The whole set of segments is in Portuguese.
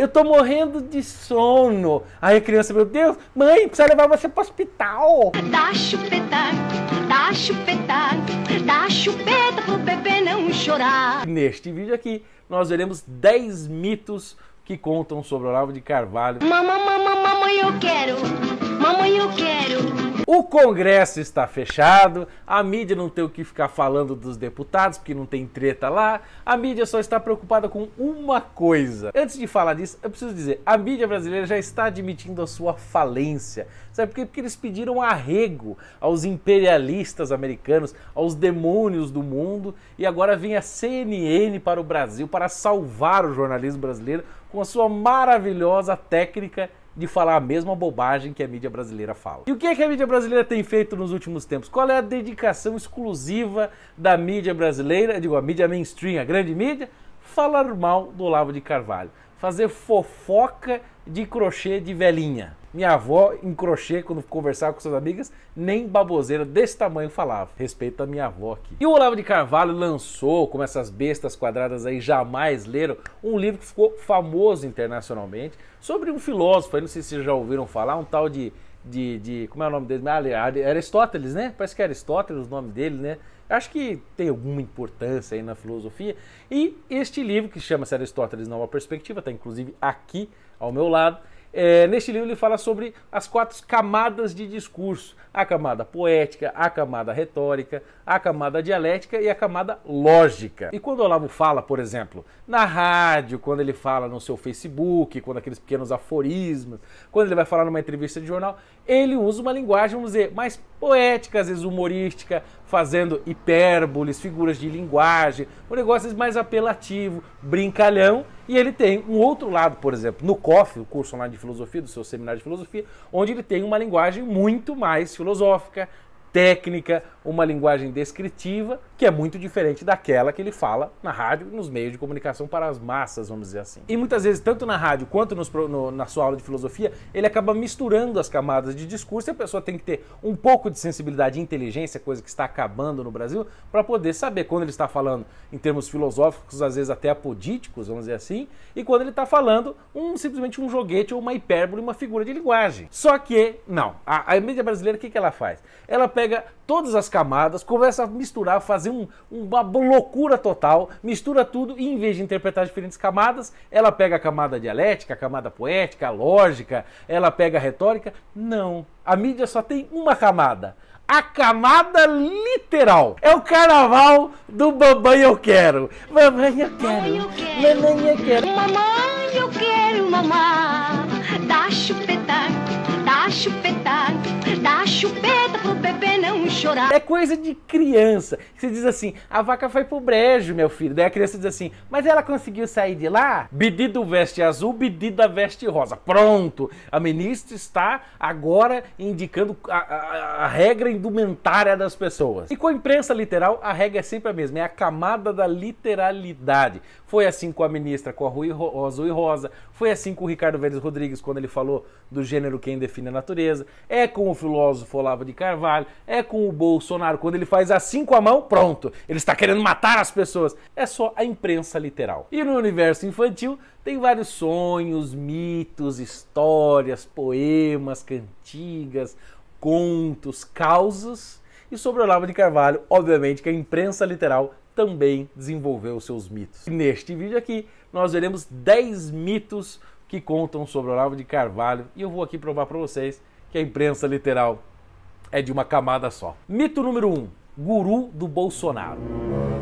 eu tô morrendo de sono. Aí a criança, meu Deus, mãe, precisa levar você pro hospital. Dá chupeta, dá chupeta, dá chupeta pro bebê não chorar. Neste vídeo aqui, nós veremos 10 mitos que contam sobre Olavo de Carvalho. Mamãe, mamãe, mamãe, eu quero o Congresso está fechado, a mídia não tem o que ficar falando dos deputados, porque não tem treta lá. A mídia só está preocupada com uma coisa. Antes de falar disso, eu preciso dizer, a mídia brasileira já está admitindo a sua falência. Sabe por quê? Porque eles pediram arrego aos imperialistas americanos, aos demônios do mundo, e agora vem a CNN para o Brasil para salvar o jornalismo brasileiro com a sua maravilhosa técnica de falar a mesma bobagem que a mídia brasileira fala. E o que, é que a mídia brasileira tem feito nos últimos tempos? Qual é a dedicação exclusiva da mídia brasileira, digo, a mídia mainstream, a grande mídia? Falar mal do Olavo de Carvalho fazer fofoca de crochê de velhinha. Minha avó, em crochê, quando conversava com suas amigas, nem baboseira desse tamanho falava. Respeito a minha avó aqui. E o Olavo de Carvalho lançou, como essas bestas quadradas aí jamais leram, um livro que ficou famoso internacionalmente sobre um filósofo, aí não sei se vocês já ouviram falar, um tal de. de, de como é o nome dele? Ah, Aristóteles, né? Parece que é Aristóteles o nome dele, né? Acho que tem alguma importância aí na filosofia. E este livro, que chama-se Aristóteles Nova Perspectiva, está inclusive aqui ao meu lado. É, neste livro ele fala sobre as quatro camadas de discurso: a camada poética, a camada retórica, a camada dialética e a camada lógica. E quando o Olavo fala, por exemplo, na rádio, quando ele fala no seu Facebook, quando aqueles pequenos aforismos, quando ele vai falar numa entrevista de jornal, ele usa uma linguagem, vamos dizer, mais poética, às vezes humorística, fazendo hipérboles, figuras de linguagem, um negócio mais apelativo, brincalhão. E ele tem um outro lado, por exemplo, no COF, o curso online de filosofia, do seu seminário de filosofia, onde ele tem uma linguagem muito mais filosófica, técnica, uma linguagem descritiva, que é muito diferente daquela que ele fala na rádio, nos meios de comunicação para as massas, vamos dizer assim. E muitas vezes, tanto na rádio quanto nos, no, na sua aula de filosofia, ele acaba misturando as camadas de discurso e a pessoa tem que ter um pouco de sensibilidade e inteligência, coisa que está acabando no Brasil, para poder saber quando ele está falando em termos filosóficos, às vezes até apodíticos, vamos dizer assim, e quando ele está falando um simplesmente um joguete ou uma hipérbole, uma figura de linguagem. Só que, não, a, a mídia brasileira, o que, que ela faz? Ela pega todas as camadas, começa a misturar, fazer fazer um, uma loucura total, mistura tudo e em vez de interpretar diferentes camadas, ela pega a camada dialética, a camada poética, a lógica, ela pega a retórica. Não. A mídia só tem uma camada a camada literal. É o carnaval do Mamãe Eu Quero. Mamãe Eu Quero. Mamãe Eu Quero. Mamãe Eu Quero mamar. Dá chupetar, dá chupetar, dá chupeta pro bebê não chorar. É coisa de criança. Você diz assim, a vaca foi pro brejo, meu filho. Daí a criança diz assim, mas ela conseguiu sair de lá? Bedido veste azul, bedida veste rosa. Pronto. A ministra está agora indicando a, a, a regra indumentária das pessoas. E com a imprensa literal, a regra é sempre a mesma. É a camada da literalidade. Foi assim com a ministra, com a Rui Ro, Azul e Rosa. Foi assim com o Ricardo Vélez Rodrigues, quando ele falou do gênero quem define a natureza. É com o filósofo Olavo de Carvalho, é com o Bolsonaro. Quando ele faz assim com a mão, pronto, ele está querendo matar as pessoas. É só a imprensa literal. E no universo infantil tem vários sonhos, mitos, histórias, poemas, cantigas, contos, causas. E sobre Olavo de Carvalho, obviamente que a imprensa literal também desenvolveu seus mitos. E neste vídeo aqui, nós veremos 10 mitos que contam sobre Olavo de Carvalho e eu vou aqui provar para vocês que a imprensa literal é de uma camada só. Mito número 1. Um, guru do Bolsonaro.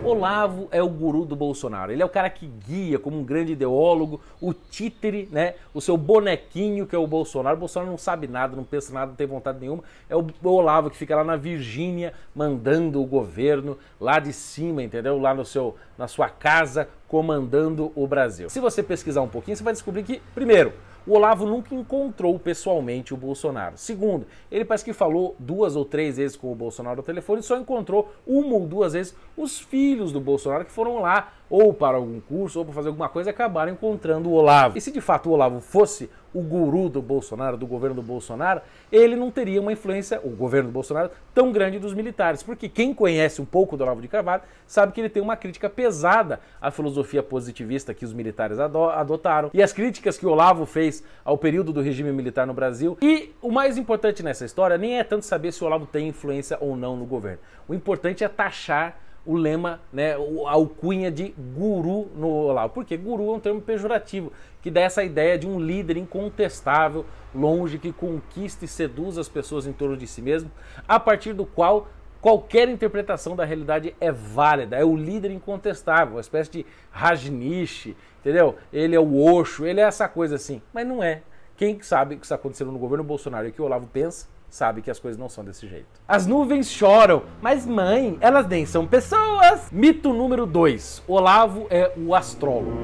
Olavo é o guru do Bolsonaro. Ele é o cara que guia como um grande ideólogo, o títere, né? O seu bonequinho que é o Bolsonaro. O Bolsonaro não sabe nada, não pensa nada, não tem vontade nenhuma. É o Olavo que fica lá na Virgínia mandando o governo lá de cima, entendeu? Lá no seu na sua casa comandando o Brasil. Se você pesquisar um pouquinho, você vai descobrir que primeiro, o Olavo nunca encontrou pessoalmente o Bolsonaro. Segundo, ele parece que falou duas ou três vezes com o Bolsonaro ao telefone e só encontrou uma ou duas vezes os filhos do Bolsonaro que foram lá ou para algum curso ou para fazer alguma coisa e acabaram encontrando o Olavo. E se de fato o Olavo fosse o guru do Bolsonaro, do governo do Bolsonaro, ele não teria uma influência, o governo do Bolsonaro, tão grande dos militares. Porque quem conhece um pouco do Olavo de Carvalho sabe que ele tem uma crítica pesada à filosofia positivista que os militares adotaram e as críticas que o Olavo fez ao período do regime militar no Brasil. E o mais importante nessa história nem é tanto saber se o Olavo tem influência ou não no governo. O importante é taxar o lema, né, a alcunha de guru no Olavo. Porque guru é um termo pejorativo, que dá essa ideia de um líder incontestável, longe, que conquista e seduz as pessoas em torno de si mesmo, a partir do qual qualquer interpretação da realidade é válida, é o líder incontestável, uma espécie de Rajnish, entendeu? Ele é o Osho, ele é essa coisa assim, mas não é. Quem sabe o que está acontecendo no governo Bolsonaro e o que o Olavo pensa? sabe que as coisas não são desse jeito. As nuvens choram, mas mãe, elas nem são pessoas. Mito número 2. Olavo é o astrólogo.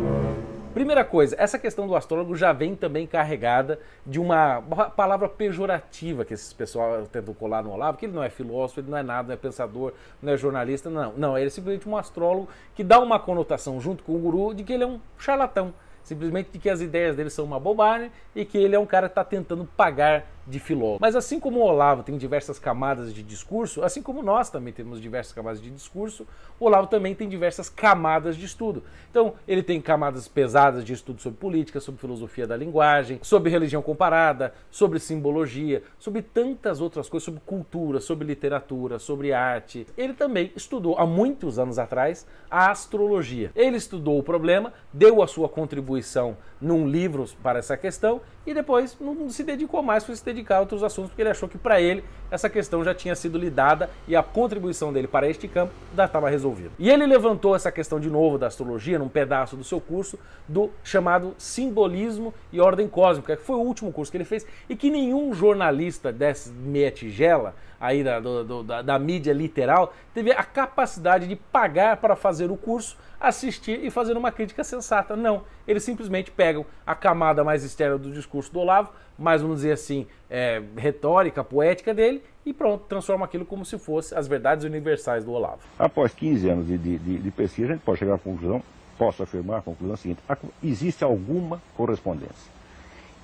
Primeira coisa, essa questão do astrólogo já vem também carregada de uma palavra pejorativa que esses pessoal tentam colar no Olavo, que ele não é filósofo, ele não é nada, não é pensador, não é jornalista, não. Não, ele é simplesmente um astrólogo que dá uma conotação junto com o guru de que ele é um charlatão, simplesmente de que as ideias dele são uma bobagem e que ele é um cara que está tentando pagar de Filó. Mas assim como o Olavo tem diversas camadas de discurso, assim como nós também temos diversas camadas de discurso, o Olavo também tem diversas camadas de estudo. Então, ele tem camadas pesadas de estudo sobre política, sobre filosofia da linguagem, sobre religião comparada, sobre simbologia, sobre tantas outras coisas, sobre cultura, sobre literatura, sobre arte. Ele também estudou há muitos anos atrás a astrologia. Ele estudou o problema, deu a sua contribuição num livro para essa questão e depois não se dedicou mais, foi se dedicar a outros assuntos, porque ele achou que para ele essa questão já tinha sido lidada e a contribuição dele para este campo já estava resolvida. E ele levantou essa questão de novo da astrologia, num pedaço do seu curso, do chamado Simbolismo e Ordem Cósmica, que foi o último curso que ele fez e que nenhum jornalista dessa meia tigela aí da, do, da, da mídia literal, teve a capacidade de pagar para fazer o curso, assistir e fazer uma crítica sensata. Não, eles simplesmente pegam a camada mais externa do discurso do Olavo, mais vamos dizer assim, é, retórica, poética dele, e pronto, transforma aquilo como se fosse as verdades universais do Olavo. Após 15 anos de, de, de pesquisa, a gente pode chegar à conclusão, posso afirmar a conclusão seguinte, existe alguma correspondência.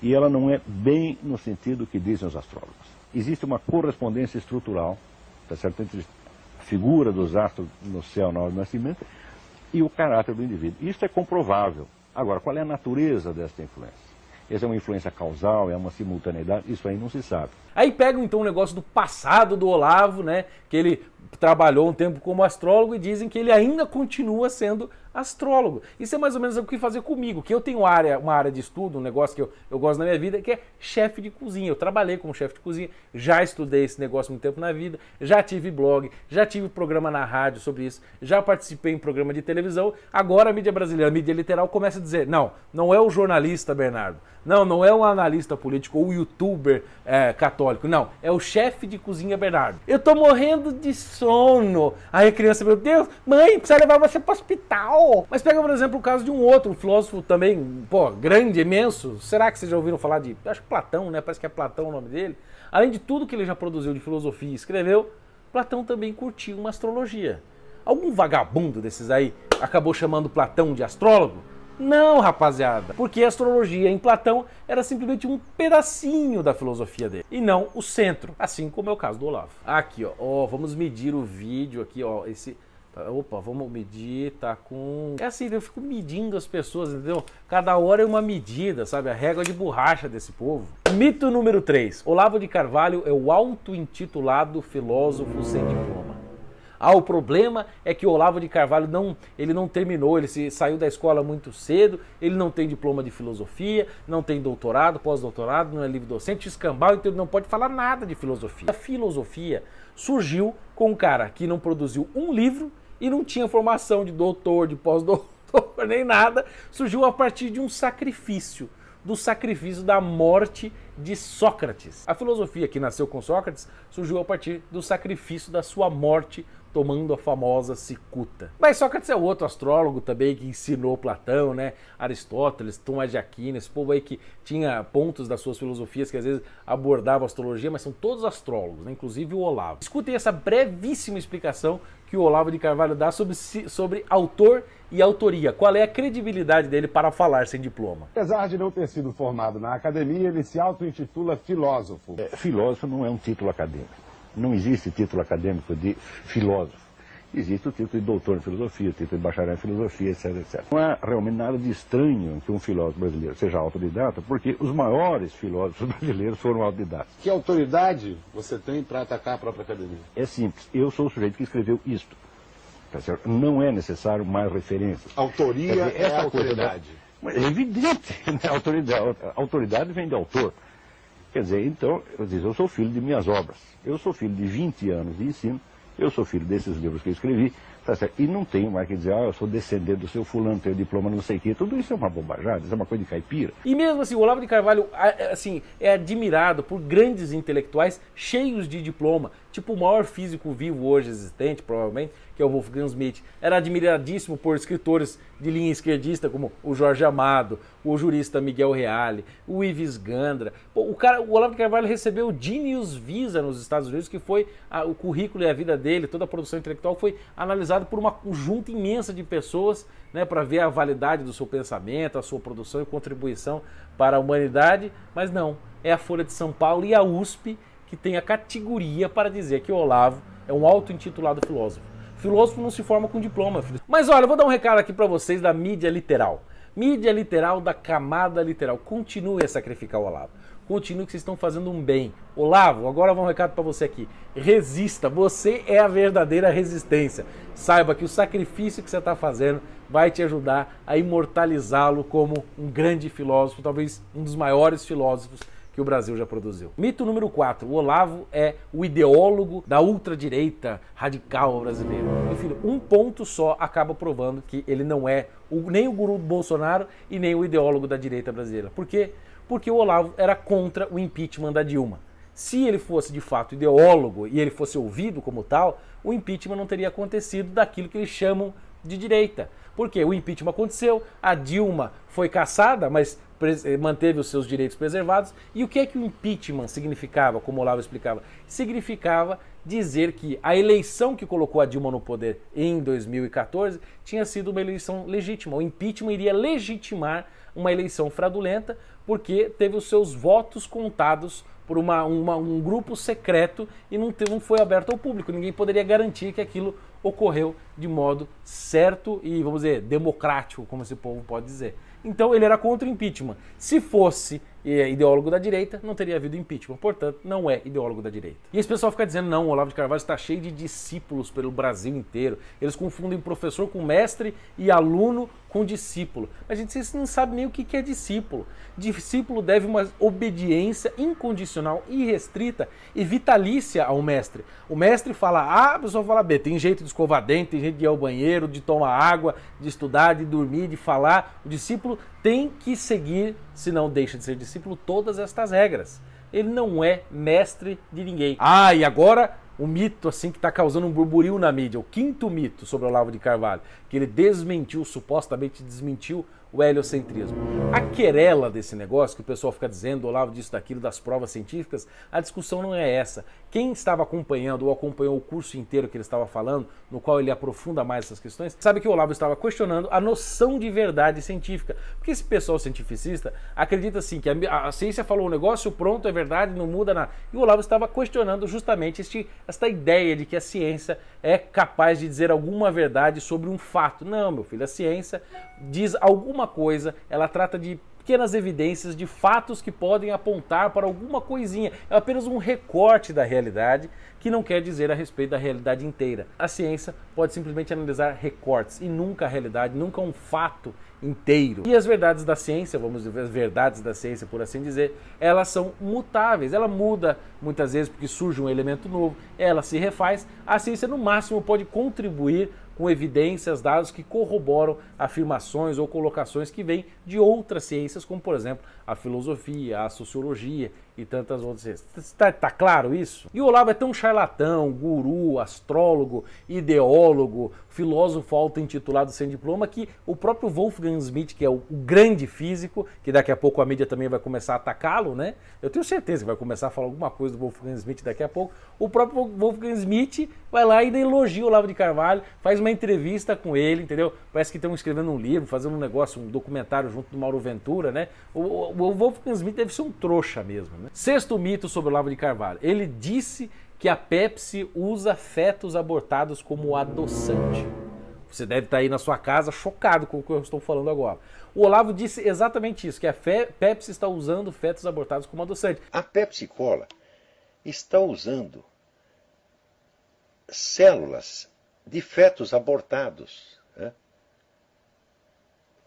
E ela não é bem no sentido que dizem os astrólogos existe uma correspondência estrutural, tá certo? entre a figura dos astros no céu na hora do nascimento e o caráter do indivíduo. Isso é comprovável. Agora, qual é a natureza desta influência? Essa é uma influência causal, é uma simultaneidade, isso aí não se sabe. Aí pegam então o um negócio do passado do Olavo, né? Que ele trabalhou um tempo como astrólogo e dizem que ele ainda continua sendo astrólogo. Isso é mais ou menos o que fazer comigo, que eu tenho área, uma área de estudo, um negócio que eu, eu gosto na minha vida, que é chefe de cozinha. Eu trabalhei como chefe de cozinha, já estudei esse negócio muito tempo na vida, já tive blog, já tive programa na rádio sobre isso, já participei em programa de televisão. Agora a mídia brasileira, a mídia literal, começa a dizer: não, não é o jornalista, Bernardo, não, não é o um analista político ou youtuber é, católico, não. É o chefe de cozinha Bernardo. Eu tô morrendo de sono. Aí a criança, meu Deus, mãe, precisa levar você pro hospital. Mas pega, por exemplo, o caso de um outro um filósofo também, pô, grande, imenso. Será que vocês já ouviram falar de. Acho que Platão, né? Parece que é Platão o nome dele. Além de tudo que ele já produziu de filosofia e escreveu, Platão também curtiu uma astrologia. Algum vagabundo desses aí acabou chamando Platão de astrólogo? Não, rapaziada, porque a astrologia em Platão era simplesmente um pedacinho da filosofia dele, e não o centro, assim como é o caso do Olavo. Aqui, ó, ó vamos medir o vídeo aqui, ó, esse... Tá, opa, vamos medir, tá com... É assim, eu fico medindo as pessoas, entendeu? Cada hora é uma medida, sabe? A régua de borracha desse povo. Mito número 3. Olavo de Carvalho é o auto-intitulado filósofo sem diploma. Ah, o problema é que o Olavo de Carvalho não, ele não terminou, ele se, saiu da escola muito cedo, ele não tem diploma de filosofia, não tem doutorado, pós-doutorado, não é livre docente, escambau, então ele não pode falar nada de filosofia. A filosofia surgiu com um cara que não produziu um livro e não tinha formação de doutor, de pós-doutor, nem nada, surgiu a partir de um sacrifício do sacrifício da morte de Sócrates. A filosofia que nasceu com Sócrates surgiu a partir do sacrifício da sua morte tomando a famosa cicuta. Mas Sócrates é outro astrólogo também que ensinou Platão, né? Aristóteles, Tomás de Aquino, esse povo aí que tinha pontos das suas filosofias que às vezes abordava astrologia, mas são todos astrólogos, né? inclusive o Olavo. Escutem essa brevíssima explicação que o Olavo de Carvalho dá sobre, sobre autor e autoria. Qual é a credibilidade dele para falar sem diploma? Apesar de não ter sido formado na academia, ele se auto-intitula filósofo. É, filósofo não é um título acadêmico. Não existe título acadêmico de filósofo. Existe o título de doutor em filosofia, o título de bacharel em filosofia, etc, etc. Não há realmente nada de estranho que um filósofo brasileiro seja autodidata, porque os maiores filósofos brasileiros foram autodidatas. Que autoridade você tem para atacar a própria academia? É simples. Eu sou o sujeito que escreveu isto. Tá Não é necessário mais referências. Autoria dizer, é autoridade. Coisa, É evidente, né? autoridade, autoridade vem de autor. Quer dizer, então, eu, diz, eu sou filho de minhas obras, eu sou filho de 20 anos de ensino, eu sou filho desses livros que eu escrevi, tá certo? e não tenho mais que dizer, ah, eu sou descendente do seu fulano, tenho diploma não sei o quê, tudo isso é uma bobajada, isso é uma coisa de caipira. E mesmo assim, o Olavo de Carvalho, assim, é admirado por grandes intelectuais cheios de diploma, tipo o maior físico vivo hoje existente, provavelmente, que é o Wolfgang Schmidt. era admiradíssimo por escritores de linha esquerdista como o Jorge Amado, o jurista Miguel Reale, o Ives Gandra. Pô, o cara, o Olavo de Carvalho recebeu o Genius Visa nos Estados Unidos, que foi a, o currículo e a vida dele, toda a produção intelectual foi analisada por uma conjunta imensa de pessoas, né, para ver a validade do seu pensamento, a sua produção e contribuição para a humanidade, mas não, é a Folha de São Paulo e a USP que tenha categoria para dizer que o Olavo é um auto-intitulado filósofo. Filósofo não se forma com diploma, filho. Mas olha, eu vou dar um recado aqui para vocês da mídia literal. Mídia literal da camada literal. Continue a sacrificar o Olavo. Continue que vocês estão fazendo um bem. Olavo, agora vou um recado para você aqui. Resista, você é a verdadeira resistência. Saiba que o sacrifício que você está fazendo vai te ajudar a imortalizá-lo como um grande filósofo, talvez um dos maiores filósofos que o Brasil já produziu. Mito número 4. O Olavo é o ideólogo da ultradireita radical brasileira. Enfim, um ponto só acaba provando que ele não é o, nem o guru do Bolsonaro e nem o ideólogo da direita brasileira. Por quê? Porque o Olavo era contra o impeachment da Dilma. Se ele fosse de fato ideólogo e ele fosse ouvido como tal, o impeachment não teria acontecido daquilo que eles chamam de direita. Porque o impeachment aconteceu, a Dilma foi caçada, mas eh, manteve os seus direitos preservados. E o que é que o impeachment significava, como o Olavo explicava? Significava dizer que a eleição que colocou a Dilma no poder em 2014 tinha sido uma eleição legítima. O impeachment iria legitimar uma eleição fraudulenta porque teve os seus votos contados por uma, uma um grupo secreto e não, teve, não foi aberto ao público. Ninguém poderia garantir que aquilo ocorreu de modo certo e, vamos dizer, democrático, como esse povo pode dizer. Então ele era contra o impeachment. Se fosse é ideólogo da direita, não teria havido impeachment. Portanto, não é ideólogo da direita. E esse pessoal fica dizendo: não, o Olavo de Carvalho está cheio de discípulos pelo Brasil inteiro. Eles confundem professor com mestre e aluno com discípulo. Mas, gente, não sabe nem o que é discípulo. Discípulo deve uma obediência incondicional, irrestrita e vitalícia ao mestre. O mestre fala A, a pessoa fala B. Tem jeito de escovar dente, tem jeito de ir ao banheiro, de tomar água, de estudar, de dormir, de falar. O discípulo tem que seguir, se não deixa de ser discípulo, todas estas regras. Ele não é mestre de ninguém. Ah, e agora o um mito assim que está causando um burburinho na mídia, o quinto mito sobre Olavo de Carvalho, que ele desmentiu, supostamente desmentiu o heliocentrismo. A querela desse negócio, que o pessoal fica dizendo, Olavo disso, daquilo, das provas científicas, a discussão não é essa. Quem estava acompanhando ou acompanhou o curso inteiro que ele estava falando, no qual ele aprofunda mais essas questões, sabe que o Olavo estava questionando a noção de verdade científica. Porque esse pessoal cientificista acredita assim que a, a ciência falou um negócio, pronto, é verdade verdade, não muda nada. E o Olavo estava questionando justamente este, esta ideia de que a ciência é capaz de dizer alguma verdade sobre um fato. Não, meu filho, a ciência diz alguma coisa, ela trata de pequenas evidências de fatos que podem apontar para alguma coisinha. É apenas um recorte da realidade que não quer dizer a respeito da realidade inteira. A ciência pode simplesmente analisar recortes e nunca a realidade, nunca um fato inteiro. E as verdades da ciência, vamos dizer, as verdades da ciência, por assim dizer, elas são mutáveis. Ela muda muitas vezes porque surge um elemento novo, ela se refaz. A ciência, no máximo, pode contribuir com evidências, dados que corroboram afirmações ou colocações que vêm de outras ciências, como por exemplo a filosofia, a sociologia e tantas outras. Está tá, tá claro isso? E o Olavo é tão charlatão, guru, astrólogo, ideólogo, filósofo auto-intitulado sem diploma, que o próprio Wolfgang Smith, que é o, o grande físico, que daqui a pouco a mídia também vai começar a atacá-lo, né? Eu tenho certeza que vai começar a falar alguma coisa do Wolfgang Smith daqui a pouco. O próprio Wolfgang Smith vai lá e elogia o Olavo de Carvalho, faz uma entrevista com ele, entendeu? Parece que estão escrevendo um livro, fazendo um negócio, um documentário junto do Mauro Ventura, né? O, o, o Wolfgang Smith deve ser um trouxa mesmo, né? Né? Sexto mito sobre o Olavo de Carvalho. Ele disse que a Pepsi usa fetos abortados como adoçante. Você deve estar aí na sua casa chocado com o que eu estou falando agora. O Olavo disse exatamente isso, que a Fe Pepsi está usando fetos abortados como adoçante. A Pepsi Cola está usando células de fetos abortados né,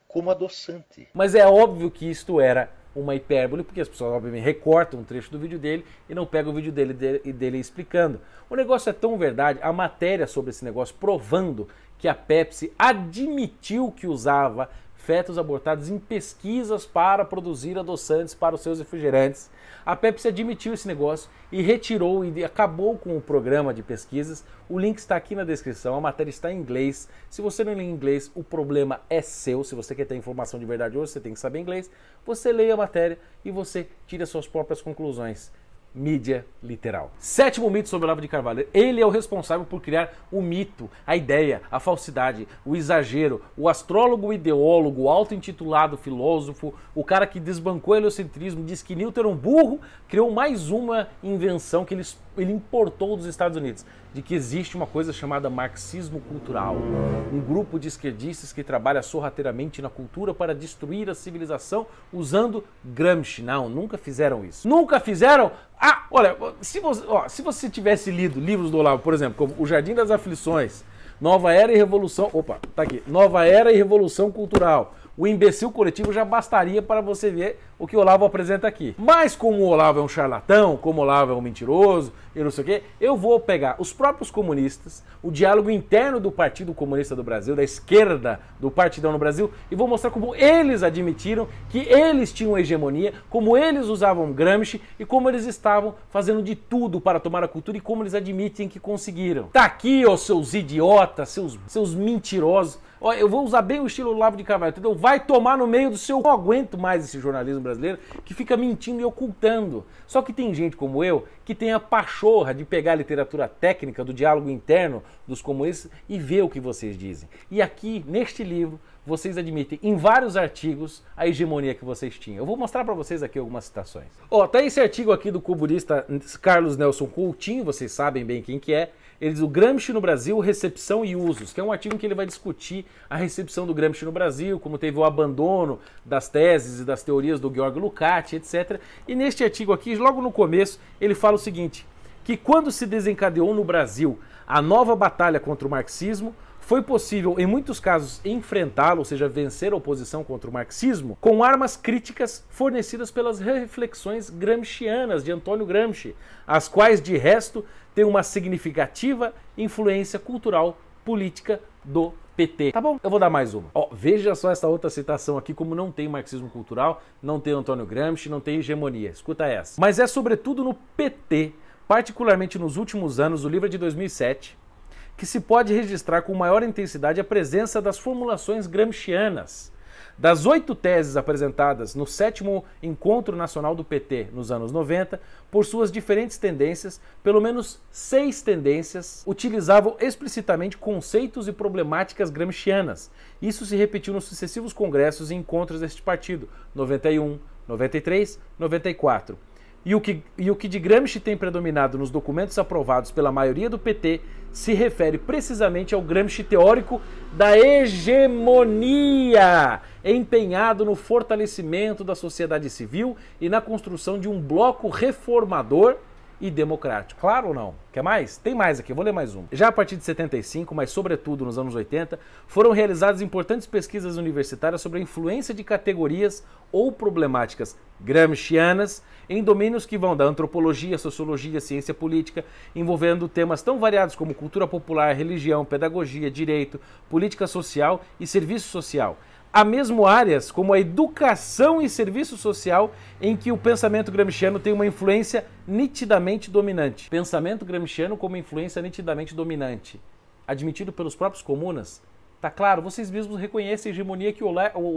como adoçante. Mas é óbvio que isto era uma hipérbole, porque as pessoas, obviamente, recortam um trecho do vídeo dele e não pegam o vídeo dele, dele, dele explicando. O negócio é tão verdade, a matéria sobre esse negócio provando que a Pepsi admitiu que usava fetos abortados em pesquisas para produzir adoçantes para os seus refrigerantes. A Pepsi admitiu esse negócio e retirou e acabou com o programa de pesquisas. O link está aqui na descrição, a matéria está em inglês. Se você não lê inglês, o problema é seu. Se você quer ter informação de verdade hoje, você tem que saber inglês. Você leia a matéria e você tira suas próprias conclusões mídia literal. Sétimo mito sobre Olavo de Carvalho. Ele é o responsável por criar o mito, a ideia, a falsidade, o exagero, o astrólogo ideólogo, auto-intitulado filósofo, o cara que desbancou o heliocentrismo, diz que Newton era um burro, criou mais uma invenção que ele, ele importou dos Estados Unidos de que existe uma coisa chamada marxismo cultural, um grupo de esquerdistas que trabalha sorrateiramente na cultura para destruir a civilização usando Gramsci. Não, nunca fizeram isso. Nunca fizeram? Ah, olha, se você, ó, se você tivesse lido livros do Olavo, por exemplo, como O Jardim das Aflições, Nova Era e Revolução, opa, tá aqui, Nova Era e Revolução Cultural, o imbecil coletivo já bastaria para você ver o que o Olavo apresenta aqui. Mas como o Olavo é um charlatão, como o Olavo é um mentiroso e não sei o quê, eu vou pegar os próprios comunistas, o diálogo interno do Partido Comunista do Brasil, da esquerda do Partidão no Brasil, e vou mostrar como eles admitiram que eles tinham hegemonia, como eles usavam Gramsci e como eles estavam fazendo de tudo para tomar a cultura e como eles admitem que conseguiram. Tá aqui, ó, seus idiotas, seus, seus mentirosos. Olha, eu vou usar bem o estilo Olavo de Carvalho, entendeu? Vai tomar no meio do seu. Eu não aguento mais esse jornalismo brasileiro que fica mentindo e ocultando. Só que tem gente como eu que tem a pachorra de pegar a literatura técnica do diálogo interno dos comunistas e ver o que vocês dizem. E aqui, neste livro, vocês admitem em vários artigos a hegemonia que vocês tinham. Eu vou mostrar para vocês aqui algumas citações. Ó, oh, tá esse artigo aqui do cubulista Carlos Nelson Coutinho, vocês sabem bem quem que é. Ele diz o Gramsci no Brasil, recepção e usos, que é um artigo em que ele vai discutir a recepção do Gramsci no Brasil, como teve o abandono das teses e das teorias do Georg Lukács, etc. E neste artigo aqui, logo no começo, ele fala o seguinte, que quando se desencadeou no Brasil a nova batalha contra o marxismo, foi possível, em muitos casos, enfrentá-lo, ou seja, vencer a oposição contra o marxismo, com armas críticas fornecidas pelas reflexões gramscianas de Antônio Gramsci, as quais, de resto, tem uma significativa influência cultural política do PT. Tá bom? Eu vou dar mais uma. Ó, veja só essa outra citação aqui, como não tem marxismo cultural, não tem Antônio Gramsci, não tem hegemonia. Escuta essa. Mas é sobretudo no PT, particularmente nos últimos anos, o livro é de 2007, que se pode registrar com maior intensidade a presença das formulações gramscianas das oito teses apresentadas no sétimo Encontro Nacional do PT nos anos 90, por suas diferentes tendências, pelo menos seis tendências utilizavam explicitamente conceitos e problemáticas gramscianas. Isso se repetiu nos sucessivos congressos e encontros deste partido, 91, 93, 94. E o, que, e o que de Gramsci tem predominado nos documentos aprovados pela maioria do PT se refere precisamente ao Gramsci teórico da hegemonia empenhado no fortalecimento da sociedade civil e na construção de um bloco reformador e democrático. Claro ou não? Quer mais? Tem mais aqui, vou ler mais um. Já a partir de 75, mas sobretudo nos anos 80, foram realizadas importantes pesquisas universitárias sobre a influência de categorias ou problemáticas gramscianas em domínios que vão da antropologia, sociologia, ciência política, envolvendo temas tão variados como cultura popular, religião, pedagogia, direito, política social e serviço social há mesmo áreas como a educação e serviço social em que o pensamento gramsciano tem uma influência nitidamente dominante. Pensamento gramsciano como influência nitidamente dominante, admitido pelos próprios comunas. Tá claro, vocês mesmos reconhecem a hegemonia que o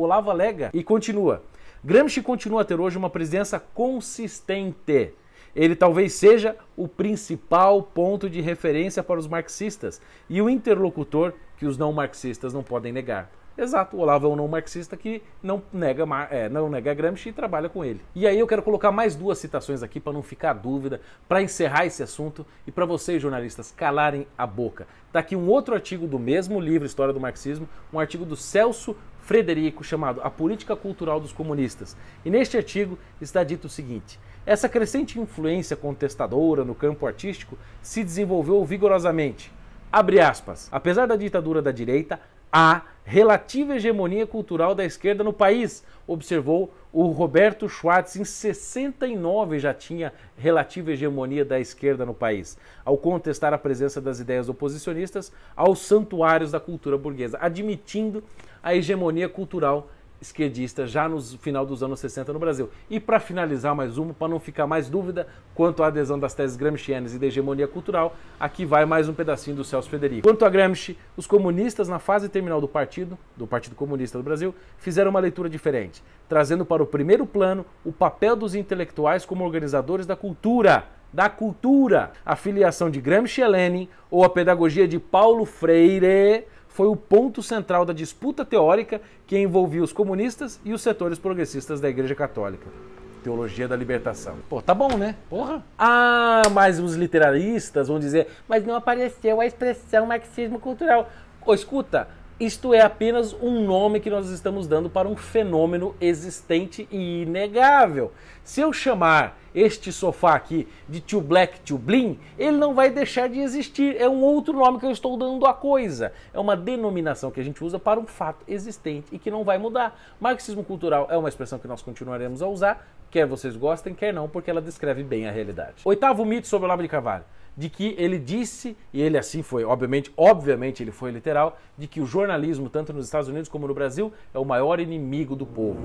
Olavo alega. E continua. Gramsci continua a ter hoje uma presença consistente. Ele talvez seja o principal ponto de referência para os marxistas e o interlocutor que os não marxistas não podem negar. Exato, o Olavo é um não marxista que não nega, é, não nega Gramsci e trabalha com ele. E aí eu quero colocar mais duas citações aqui para não ficar dúvida, para encerrar esse assunto e para vocês jornalistas calarem a boca. Está aqui um outro artigo do mesmo livro História do Marxismo, um artigo do Celso Frederico chamado A Política Cultural dos Comunistas. E neste artigo está dito o seguinte: essa crescente influência contestadora no campo artístico se desenvolveu vigorosamente. Aspas, Apesar da ditadura da direita, a relativa hegemonia cultural da esquerda no país, observou o Roberto Schwartz. Em 69 já tinha relativa hegemonia da esquerda no país, ao contestar a presença das ideias oposicionistas aos santuários da cultura burguesa, admitindo a hegemonia cultural esquerdista já no final dos anos 60 no Brasil. E para finalizar mais uma, para não ficar mais dúvida quanto à adesão das teses gramscianas e da hegemonia cultural, aqui vai mais um pedacinho do Celso Federico. Quanto a Gramsci, os comunistas na fase terminal do partido, do Partido Comunista do Brasil, fizeram uma leitura diferente, trazendo para o primeiro plano o papel dos intelectuais como organizadores da cultura. Da cultura! A filiação de Gramsci e Lenin ou a pedagogia de Paulo Freire foi o ponto central da disputa teórica que envolvia os comunistas e os setores progressistas da Igreja Católica. Teologia da libertação. Pô, tá bom, né? Porra. Ah, mas os literaristas vão dizer, mas não apareceu a expressão marxismo cultural. Ô, escuta, isto é apenas um nome que nós estamos dando para um fenômeno existente e inegável. Se eu chamar este sofá aqui de Tio Black Tio Bling, ele não vai deixar de existir. É um outro nome que eu estou dando à coisa. É uma denominação que a gente usa para um fato existente e que não vai mudar. Marxismo cultural é uma expressão que nós continuaremos a usar, quer vocês gostem, quer não, porque ela descreve bem a realidade. Oitavo mito sobre o Olavo de Carvalho de que ele disse, e ele assim foi, obviamente, obviamente ele foi literal, de que o jornalismo, tanto nos Estados Unidos como no Brasil, é o maior inimigo do povo.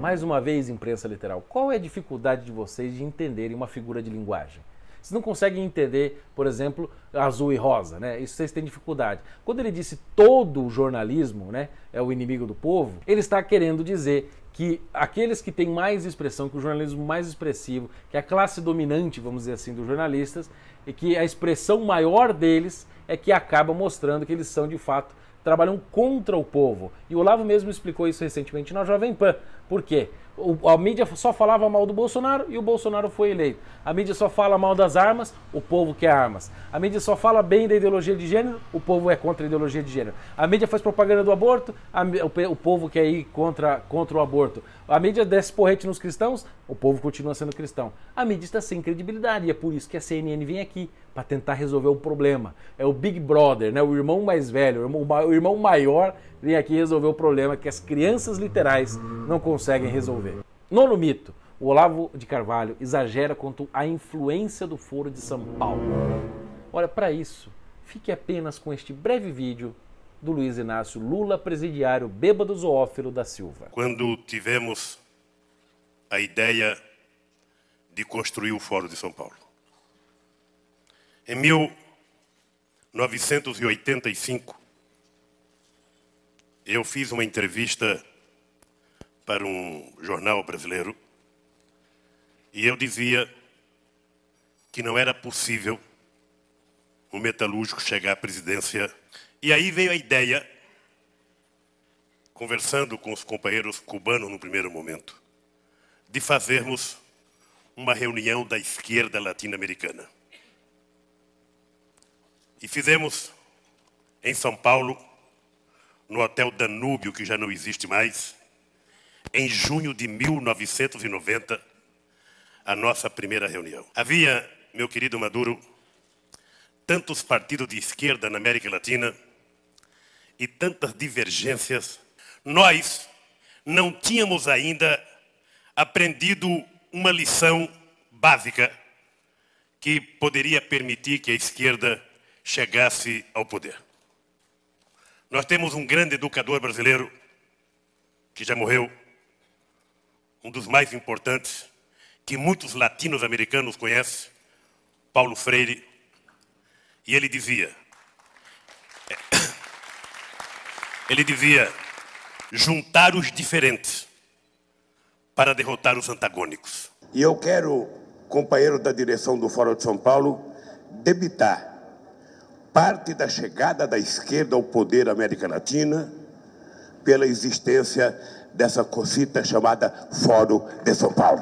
Mais uma vez, imprensa literal, qual é a dificuldade de vocês de entenderem uma figura de linguagem? Vocês não conseguem entender, por exemplo, azul e rosa, né? Isso vocês têm dificuldade. Quando ele disse todo o jornalismo né, é o inimigo do povo, ele está querendo dizer que aqueles que têm mais expressão, que o jornalismo mais expressivo, que é a classe dominante, vamos dizer assim, dos jornalistas, e que a expressão maior deles é que acaba mostrando que eles são de fato trabalham contra o povo. E o Olavo mesmo explicou isso recentemente na Jovem Pan. Por quê? O, a mídia só falava mal do Bolsonaro e o Bolsonaro foi eleito. A mídia só fala mal das armas, o povo quer armas. A mídia só fala bem da ideologia de gênero, o povo é contra a ideologia de gênero. A mídia faz propaganda do aborto, a, o, o, povo quer ir contra, contra o aborto. A mídia desce porrete nos cristãos, o povo continua sendo cristão. A mídia está sem credibilidade e é por isso que a CNN vem aqui para tentar resolver o problema. É o Big Brother, né? o irmão mais velho, o irmão maior vem aqui resolver o problema que as crianças literais não conseguem conseguem resolver. Nono mito. O Olavo de Carvalho exagera quanto à influência do Foro de São Paulo. Olha, para isso, fique apenas com este breve vídeo do Luiz Inácio Lula, presidiário bêbado zoófilo da Silva. Quando tivemos a ideia de construir o Foro de São Paulo, em 1985, eu fiz uma entrevista para um jornal brasileiro e eu dizia que não era possível um metalúrgico chegar à presidência. E aí veio a ideia, conversando com os companheiros cubanos no primeiro momento, de fazermos uma reunião da esquerda latino-americana. E fizemos em São Paulo, no Hotel Danúbio, que já não existe mais, em junho de 1990, a nossa primeira reunião. Havia, meu querido Maduro, tantos partidos de esquerda na América Latina e tantas divergências. Nós não tínhamos ainda aprendido uma lição básica que poderia permitir que a esquerda chegasse ao poder. Nós temos um grande educador brasileiro que já morreu, um dos mais importantes, que muitos latinos americanos conhecem, Paulo Freire, e ele dizia: ele dizia juntar os diferentes para derrotar os antagônicos. E eu quero, companheiro da direção do Fórum de São Paulo, debitar parte da chegada da esquerda ao poder América Latina pela existência dessa cosita chamada Fórum de São Paulo.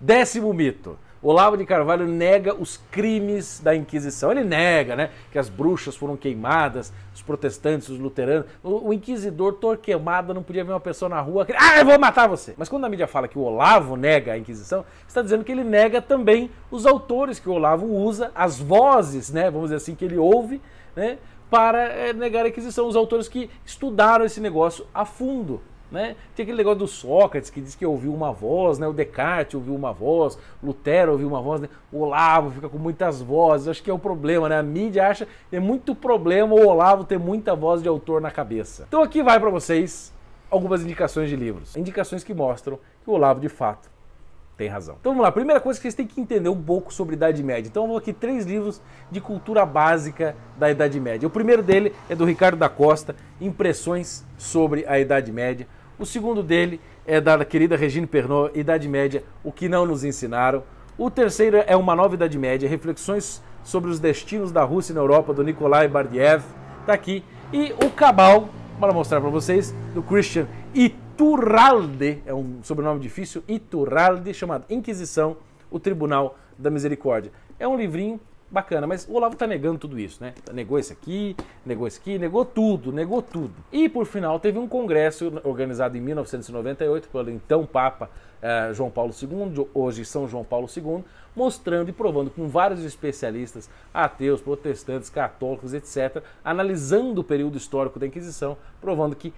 Décimo mito. Olavo de Carvalho nega os crimes da Inquisição. Ele nega, né? Que as bruxas foram queimadas, os protestantes, os luteranos. O, o inquisidor Torquemada não podia ver uma pessoa na rua. Que... Ah, eu vou matar você! Mas quando a mídia fala que o Olavo nega a Inquisição, está dizendo que ele nega também os autores que o Olavo usa, as vozes, né? Vamos dizer assim, que ele ouve, né? para eh, negar a aquisição. Os autores que estudaram esse negócio a fundo. Né? Tem aquele negócio do Sócrates que diz que ouviu uma voz, né? o Descartes ouviu uma voz, Lutero ouviu uma voz, né? o Olavo fica com muitas vozes. Acho que é o um problema, né? A mídia acha que é muito problema o Olavo ter muita voz de autor na cabeça. Então aqui vai para vocês algumas indicações de livros. Indicações que mostram que o Olavo, de fato, tem razão. Então vamos lá, primeira coisa que vocês têm que entender um pouco sobre Idade Média. Então eu vou aqui três livros de cultura básica da Idade Média. O primeiro dele é do Ricardo da Costa, Impressões sobre a Idade Média. O segundo dele é da querida Regine Pernod, Idade Média, O que não nos ensinaram. O terceiro é Uma Nova Idade Média, Reflexões sobre os destinos da Rússia na Europa, do Nikolai Bardiev. Tá aqui. E o Cabal, para mostrar para vocês, do Christian E. Iturralde, é um sobrenome difícil, Iturralde, chamado Inquisição, o Tribunal da Misericórdia. É um livrinho bacana, mas o Olavo está negando tudo isso, né? Tá, negou isso aqui, negou isso aqui, negou tudo, negou tudo. E por final teve um congresso organizado em 1998 pelo então Papa eh, João Paulo II, hoje São João Paulo II, mostrando e provando com vários especialistas, ateus, protestantes, católicos, etc., analisando o período histórico da Inquisição, provando que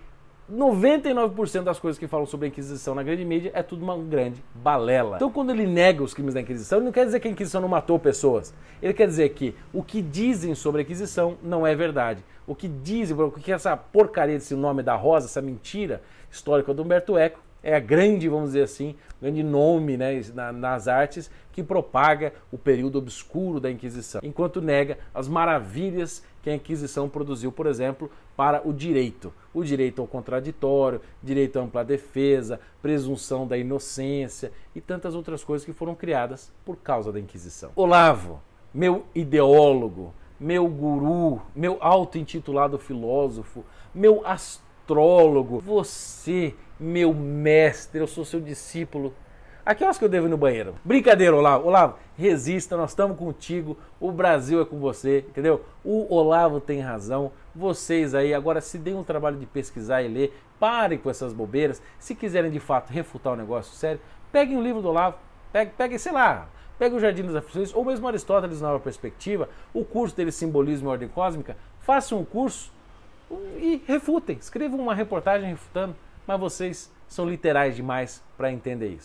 99% das coisas que falam sobre a Inquisição na grande mídia é tudo uma grande balela. Então, quando ele nega os crimes da Inquisição, ele não quer dizer que a Inquisição não matou pessoas. Ele quer dizer que o que dizem sobre a Inquisição não é verdade. O que dizem, o que essa porcaria desse nome da Rosa, essa mentira histórica do Humberto Eco, é a grande, vamos dizer assim, grande nome né, nas artes que propaga o período obscuro da Inquisição, enquanto nega as maravilhas que a Inquisição produziu, por exemplo, para o direito. O direito ao contraditório, direito à ampla defesa, presunção da inocência e tantas outras coisas que foram criadas por causa da Inquisição. Olavo, meu ideólogo, meu guru, meu auto-intitulado filósofo, meu astrólogo, você, meu mestre, eu sou seu discípulo Aqui é que eu devo ir no banheiro. Brincadeira, Olavo. Olavo, resista, nós estamos contigo. O Brasil é com você, entendeu? O Olavo tem razão. Vocês aí, agora se deem um trabalho de pesquisar e ler. Parem com essas bobeiras. Se quiserem de fato refutar o um negócio sério, peguem o livro do Olavo. Peguem, pegue, sei lá, Pega o Jardim das Aflições, ou mesmo Aristóteles Nova Perspectiva, o curso dele Simbolismo e Ordem Cósmica, façam um curso e refutem. Escrevam uma reportagem refutando, mas vocês são literais demais para entender isso.